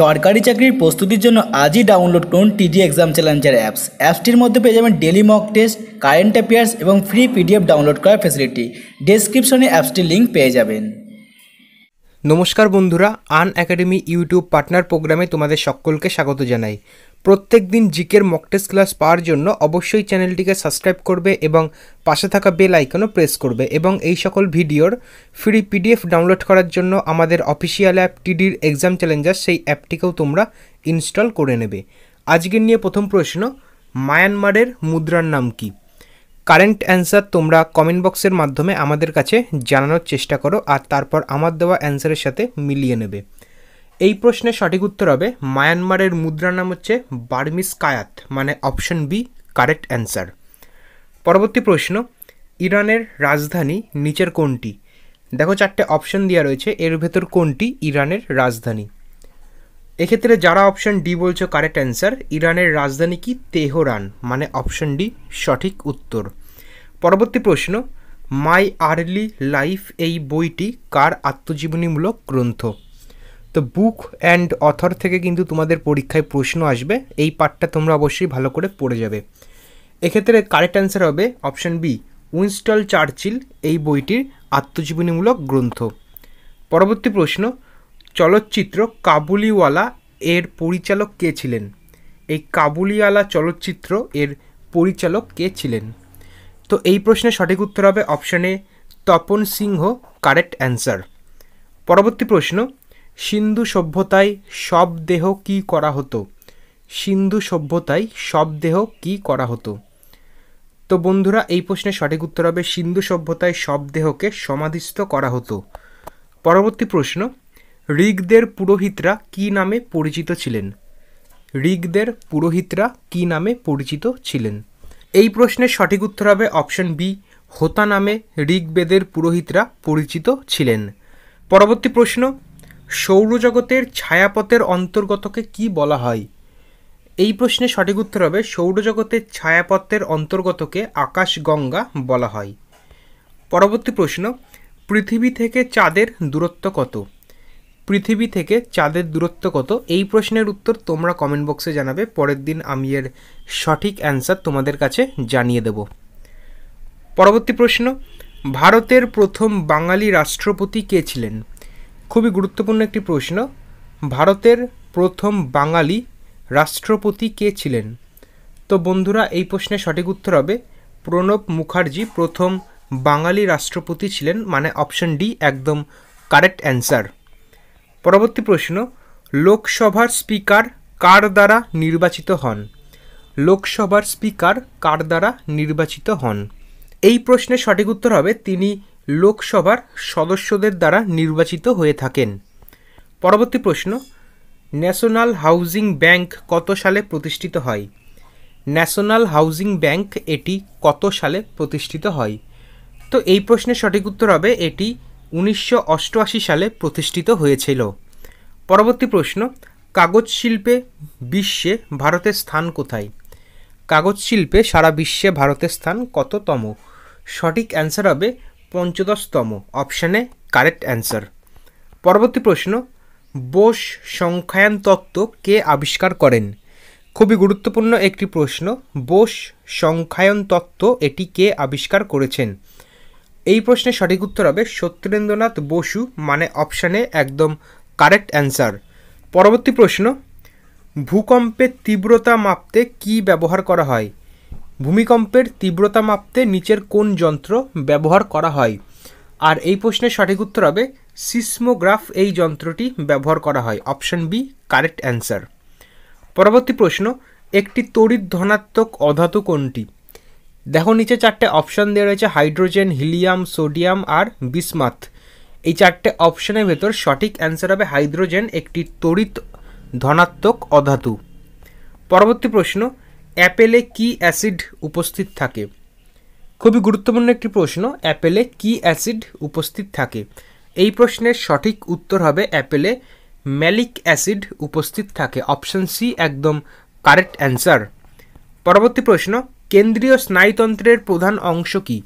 সরকারি চাকরির প্রস্তুতির জন্য আজই ডাউনলোড করুন টিজি এক্সাম চ্যালেঞ্জার অ্যাপস অ্যাপসটির মধ্যে পেয়ে যাবেন daily mock test current affairs এবং ফ্রি পিডিএফ ডাউনলোড করার ফেসিলিটি ডেসক্রিপশনে অ্যাপসটির লিঙ্ক পেয়ে যাবেন নমস্কার বন্ধুরা আন একাডেমি ইউটিউব পার্টনার প্রোগ্রামে তোমাদের সকলকে স্বাগত জানাই প্রত্যেক দিন জিকের মক ক্লাস পাওয়ার জন্য অবশ্যই চ্যানেলটিকে সাবস্ক্রাইব করবে এবং পাশে থাকা বেল আইকনও প্রেস করবে এবং এই সকল ভিডিওর ফ্রি পিডিএফ ডাউনলোড করার জন্য আমাদের অফিসিয়াল অ্যাপ টিডির এক্সাম চ্যালেঞ্জার সেই অ্যাপটিকেও তোমরা ইনস্টল করে নেবে আজকের নিয়ে প্রথম প্রশ্ন মায়ানমারের মুদ্রার নাম কি কারেন্ট অ্যান্সার তোমরা কমেন্ট বক্সের মাধ্যমে আমাদের কাছে জানানোর চেষ্টা করো আর তারপর আমার দেওয়া অ্যান্সারের সাথে মিলিয়ে নেবে এই প্রশ্নের সঠিক উত্তর হবে মায়ানমারের মুদ্রার নাম হচ্ছে বার্মিস কায়াত মানে অপশন বি কারেক্ট অ্যান্সার পরবর্তী প্রশ্ন ইরানের রাজধানী নিচের কোনটি দেখো চারটে অপশন দেওয়া রয়েছে এর ভেতর কোনটি ইরানের রাজধানী এক্ষেত্রে যারা অপশন ডি বলছো কারেক্ট অ্যান্সার ইরানের রাজধানী কি তেহরান মানে অপশন ডি সঠিক উত্তর পরবর্তী প্রশ্ন মাই আর্লি লাইফ এই বইটি কার আত্মজীবনীমূলক গ্রন্থ তো বুক অ্যান্ড অথর থেকে কিন্তু তোমাদের পরীক্ষায় প্রশ্ন আসবে এই পার্টটা তোমরা অবশ্যই ভালো করে পড়ে যাবে এক্ষেত্রে কারেক্ট অ্যান্সার হবে অপশান বি উইনস্টল চার্চিল এই বইটির আত্মজীবনীমূলক গ্রন্থ পরবর্তী প্রশ্ন চলচ্চিত্র কাবুলিওয়ালা এর পরিচালক কে ছিলেন এই কাবুলিওয়ালা চলচ্চিত্র এর পরিচালক কে ছিলেন তো এই প্রশ্নের সঠিক উত্তর হবে অপশানে তপন সিংহ কারেক্ট অ্যান্সার পরবর্তী প্রশ্ন সিন্ধু সভ্যতায় সব দেহ কি করা হতো সিন্ধু সভ্যতায় সব দেহ কি করা হতো তো বন্ধুরা এই প্রশ্নের সঠিক উত্তর হবে সিন্ধু সভ্যতায় সব দেহকে সমাধিস্থ করা হতো পরবর্তী প্রশ্ন ঋগদের পুরোহিতরা কি নামে পরিচিত ছিলেন ঋগদের পুরোহিতরা কি নামে পরিচিত ছিলেন এই প্রশ্নের সঠিক উত্তর হবে অপশন বি হোতা নামে ঋগ্বেদের পুরোহিতরা পরিচিত ছিলেন পরবর্তী প্রশ্ন সৌরজগতের ছায়াপথের অন্তর্গতকে কি বলা হয় এই প্রশ্নের সঠিক উত্তর হবে সৌরজগতের ছায়াপথের অন্তর্গতকে আকাশগঙ্গা বলা হয় পরবর্তী প্রশ্ন পৃথিবী থেকে চাঁদের দূরত্ব কত পৃথিবী থেকে চাঁদের দূরত্ব কত এই প্রশ্নের উত্তর তোমরা কমেন্ট বক্সে জানাবে পরের দিন আমি এর সঠিক অ্যান্সার তোমাদের কাছে জানিয়ে দেব পরবর্তী প্রশ্ন ভারতের প্রথম বাঙালি রাষ্ট্রপতি কে ছিলেন খুবই গুরুত্বপূর্ণ একটি প্রশ্ন ভারতের প্রথম বাঙালি রাষ্ট্রপতি কে ছিলেন তো বন্ধুরা এই প্রশ্নের সঠিক উত্তর হবে প্রণব মুখার্জি প্রথম বাঙালি রাষ্ট্রপতি ছিলেন মানে অপশন ডি একদম কারেক্ট অ্যান্সার পরবর্তী প্রশ্ন লোকসভার স্পিকার কার দ্বারা নির্বাচিত হন লোকসভার স্পিকার কার দ্বারা নির্বাচিত হন এই প্রশ্নের সঠিক উত্তর হবে তিনি লোকসভার সদস্যদের দ্বারা নির্বাচিত হয়ে থাকেন পরবর্তী প্রশ্ন ন্যাশনাল হাউজিং ব্যাংক কত সালে প্রতিষ্ঠিত হয় ন্যাশনাল হাউজিং ব্যাংক এটি কত সালে প্রতিষ্ঠিত হয় তো এই প্রশ্নের সঠিক উত্তর হবে এটি উনিশশো সালে প্রতিষ্ঠিত হয়েছিল পরবর্তী প্রশ্ন কাগজ শিল্পে বিশ্বে ভারতের স্থান কোথায় কাগজ শিল্পে সারা বিশ্বে ভারতের স্থান কততম সঠিক অ্যান্সার হবে পঞ্চদশতম অপশানে কারেক্ট অ্যান্সার পরবর্তী প্রশ্ন বোস সংখ্যায়ন তত্ত্ব কে আবিষ্কার করেন খুবই গুরুত্বপূর্ণ একটি প্রশ্ন বোস সংখ্যায়ন তত্ত্ব এটি কে আবিষ্কার করেছেন এই প্রশ্নের সঠিক উত্তর হবে সত্যেন্দ্রনাথ বসু মানে অপশানে একদম কারেক্ট অ্যান্সার পরবর্তী প্রশ্ন ভূকম্পের তীব্রতা মাপতে কি ব্যবহার করা হয় ভূমিকম্পের তীব্রতা মাপতে নিচের কোন যন্ত্র ব্যবহার করা হয় আর এই প্রশ্নের সঠিক উত্তর হবে সিসমোগ্রাফ এই যন্ত্রটি ব্যবহার করা হয় অপশন বি কারেক্ট অ্যান্সার পরবর্তী প্রশ্ন একটি তড়িৎ ধনাত্মক অধাতু কোনটি দেখো নিচে চারটে অপশন দেওয়া রয়েছে হাইড্রোজেন হিলিয়াম সোডিয়াম আর বিসমাথ এই চারটে অপশনের ভেতর সঠিক অ্যান্সার হবে হাইড্রোজেন একটি তড়িৎ ধনাত্মক অধাতু পরবর্তী প্রশ্ন অ্যাপেলে কি অ্যাসিড উপস্থিত থাকে খুবই গুরুত্বপূর্ণ একটি প্রশ্ন অ্যাপেলে কি অ্যাসিড উপস্থিত থাকে এই প্রশ্নের সঠিক উত্তর হবে অ্যাপেলে ম্যালিক অ্যাসিড উপস্থিত থাকে অপশান সি একদম কারেক্ট অ্যান্সার পরবর্তী প্রশ্ন কেন্দ্রীয় স্নায়ুতন্ত্রের প্রধান অংশ কি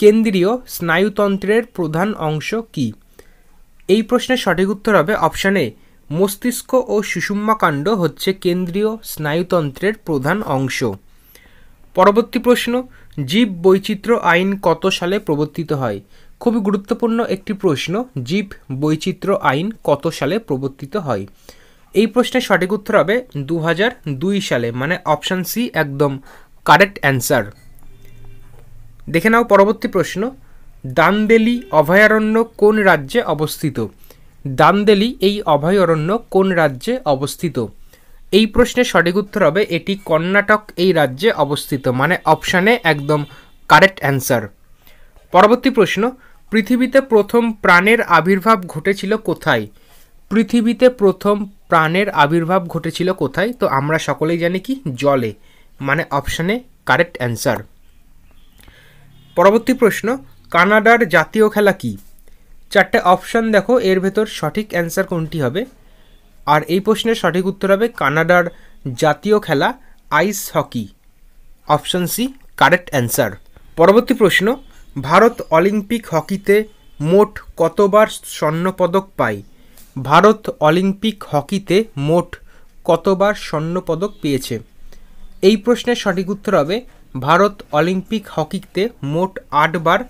কেন্দ্রীয় স্নায়ুতন্ত্রের প্রধান অংশ কি এই প্রশ্নের সঠিক উত্তর হবে অপশান এ মস্তিষ্ক ও সুষুম্মাকাণ্ড হচ্ছে কেন্দ্রীয় স্নায়ুতন্ত্রের প্রধান অংশ পরবর্তী প্রশ্ন জীব বৈচিত্র্য আইন কত সালে প্রবর্তিত হয় খুবই গুরুত্বপূর্ণ একটি প্রশ্ন জীব বৈচিত্র্য আইন কত সালে প্রবর্তিত হয় এই প্রশ্নের সঠিক উত্তর হবে দু দুই সালে মানে অপশান সি একদম কারেক্ট অ্যান্সার দেখে নাও পরবর্তী প্রশ্ন দানদেলি অভয়ারণ্য কোন রাজ্যে অবস্থিত দামদেলি এই অভয়ারণ্য কোন রাজ্যে অবস্থিত এই প্রশ্নের সঠিক উত্তর হবে এটি কর্ণাটক এই রাজ্যে অবস্থিত মানে অপশানে একদম কারেক্ট অ্যান্সার পরবর্তী প্রশ্ন পৃথিবীতে প্রথম প্রাণের আবির্ভাব ঘটেছিল কোথায় পৃথিবীতে প্রথম প্রাণের আবির্ভাব ঘটেছিল কোথায় তো আমরা সকলেই জানি কি জলে মানে অপশানে কারেক্ট অ্যান্সার পরবর্তী প্রশ্ন কানাডার জাতীয় খেলা কী চারটে অপশান দেখো এর ভেতর সঠিক অ্যান্সার কোনটি হবে আর এই প্রশ্নের সঠিক উত্তর হবে কানাডার জাতীয় খেলা ice hockey option C correct answer পরবর্তী প্রশ্ন ভারত অলিম্পিক হকিতে মোট কতবার স্বর্ণপদক পায় ভারত অলিম্পিক হকিতে মোট কতবার স্বর্ণপদক পেয়েছে এই প্রশ্নের সঠিক উত্তর হবে ভারত অলিম্পিক হকিতে মোট আটবার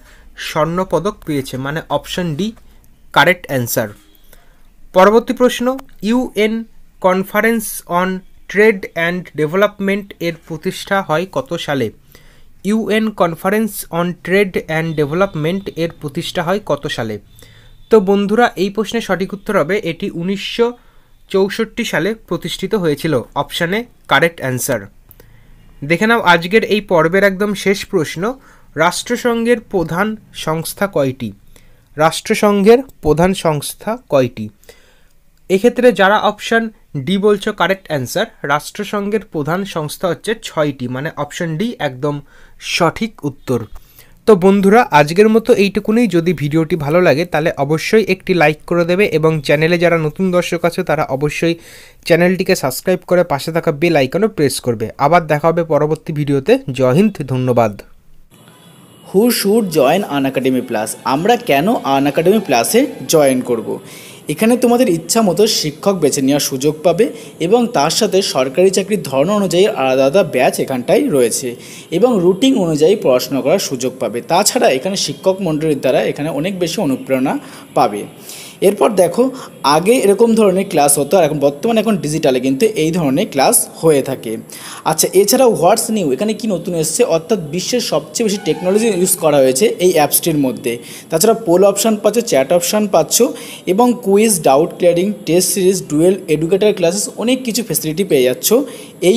স্বর্ণপদক পেয়েছে মানে অপশন ডি কারেক্ট অ্যান্সার পরবর্তী প্রশ্ন UN conference on trade and development এর প্রতিষ্ঠা হয় কত সালে UN conference on trade and development এর প্রতিষ্ঠা হয় কত সালে তো বন্ধুরা এই প্রশ্নের সঠিক উত্তর হবে এটি উনিশশো চৌষট্টি সালে প্রতিষ্ঠিত হয়েছিল অপশানে কারেক্ট অ্যান্সার দেখে নাও আজকের এই পর্বের একদম শেষ প্রশ্ন রাষ্ট্রসংঘের প্রধান সংস্থা কয়টি রাষ্ট্রসংঘের প্রধান সংস্থা কয়টি এক্ষেত্রে যারা অপশান ডি বলছো কারেক্ট অ্যান্সার রাষ্ট্রসংঘের প্রধান সংস্থা হচ্ছে ছয়টি মানে অপশান ডি একদম সঠিক উত্তর তো বন্ধুরা আজকের মতো এইটুকুনি যদি ভিডিওটি ভালো লাগে তাহলে অবশ্যই একটি লাইক করে দেবে এবং চ্যানেলে যারা নতুন দর্শক আছে তারা অবশ্যই চ্যানেলটিকে সাবস্ক্রাইব করে পাশে থাকা বেল আইকনও প্রেস করবে আবার দেখা হবে পরবর্তী ভিডিওতে জয় হিন্দ ধন্যবাদ who should join Unacademy plus আমরা কেন আন একাডেমি প্লাসে জয়েন করব। এখানে তোমাদের ইচ্ছা মতো শিক্ষক বেছে নেওয়ার সুযোগ পাবে এবং তার সাথে সরকারি চাকরির ধরন অনুযায়ী আলাদা আলাদা ব্যাচ এখানটায় রয়েছে এবং রুটিন অনুযায়ী পড়াশোনা করার সুযোগ পাবে তাছাড়া এখানে শিক্ষক মণ্ডলীর দ্বারা এখানে অনেক বেশি অনুপ্রেরণা পাবে এরপর দেখো আগে এরকম ধরনের ক্লাস হতো আর এখন বর্তমানে এখন ডিজিটালে কিন্তু এই ধরনের ক্লাস হয়ে থাকে আচ্ছা এছাড়াও হোয়াটস নিউ এখানে কি নতুন এসছে অর্থাৎ বিশ্বের সবচেয়ে বেশি টেকনোলজি ইউজ করা হয়েছে এই অ্যাপসটির মধ্যে তাছাড়া পোল অপশান পাচ্ছ চ্যাট অপশান পাচ্ছ এবং quiz doubt clearing test series duel educator classes অনেক কিছু ফেসিলিটি পেয়ে যাচ্ছ এই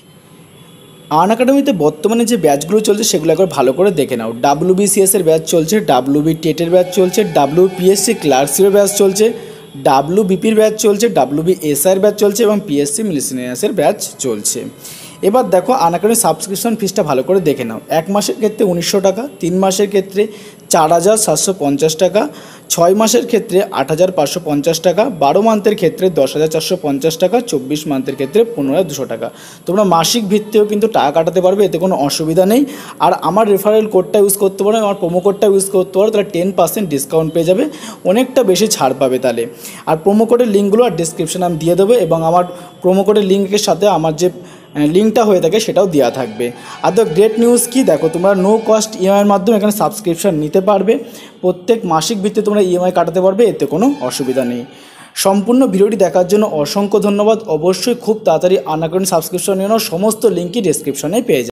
আন একাডেমিতে বর্তমানে যে ব্যাচগুলো চলছে সেগুলো একবার ভালো করে দেখে নাও ডাব্লু এর ব্যাচ চলছে ডাব্লু বি টেটের ব্যাচ চলছে ডাব্লু পিএসসি ক্লার্কশিপের ব্যাচ চলছে ডাব্লু বিপির ব্যাচ চলছে ডাব্লু বি এসআর ব্যাচ চলছে এবং পিএসসি মিলিসিনিয়াসের ব্যাচ চলছে এবার দেখো আনাকানি সাবস্ক্রিপশন ফিসটা ভালো করে দেখে নাও এক মাসের ক্ষেত্রে উনিশশো টাকা তিন মাসের ক্ষেত্রে চার হাজার সাতশো পঞ্চাশ টাকা ছয় মাসের ক্ষেত্রে আট হাজার পাঁচশো পঞ্চাশ টাকা বারো মান্থের ক্ষেত্রে দশ হাজার চারশো পঞ্চাশ টাকা চব্বিশ মান্থের ক্ষেত্রে পনেরো হাজার দুশো টাকা তোমরা মাসিক ভিত্তিও কিন্তু টাকা কাটাতে পারবে এতে কোনো অসুবিধা নেই আর আমার রেফারেল কোডটা ইউজ করতে পারো আমার প্রোমো কোডটা ইউজ করতে পারো তাহলে টেন পার্সেন্ট ডিসকাউন্ট পেয়ে যাবে অনেকটা বেশি ছাড় পাবে তাহলে আর প্রোমো কোডের লিঙ্কগুলো আর ডিসক্রিপশানে আমি দিয়ে দেবো এবং আমার প্রোমো কোডের লিঙ্কের সাথে আমার যে লিঙ্কটা হয়ে থাকে সেটাও দেওয়া থাকবে আর তো গ্রেট নিউজ কি দেখো তোমরা নো কস্ট ইএমআইয়ের মাধ্যমে এখানে সাবস্ক্রিপশান নিতে পারবে প্রত্যেক মাসিক ভিত্তিতে তোমরা ইএমআই e কাটাতে পারবে এতে কোনো অসুবিধা নেই সম্পূর্ণ ভিডিওটি দেখার জন্য অসংখ্য ধন্যবাদ অবশ্যই খুব তাড়াতাড়ি আনাকরণ সাবস্ক্রিপশন নিয়ে সমস্ত লিঙ্কই ডিসক্রিপশনে পেয়ে যাবে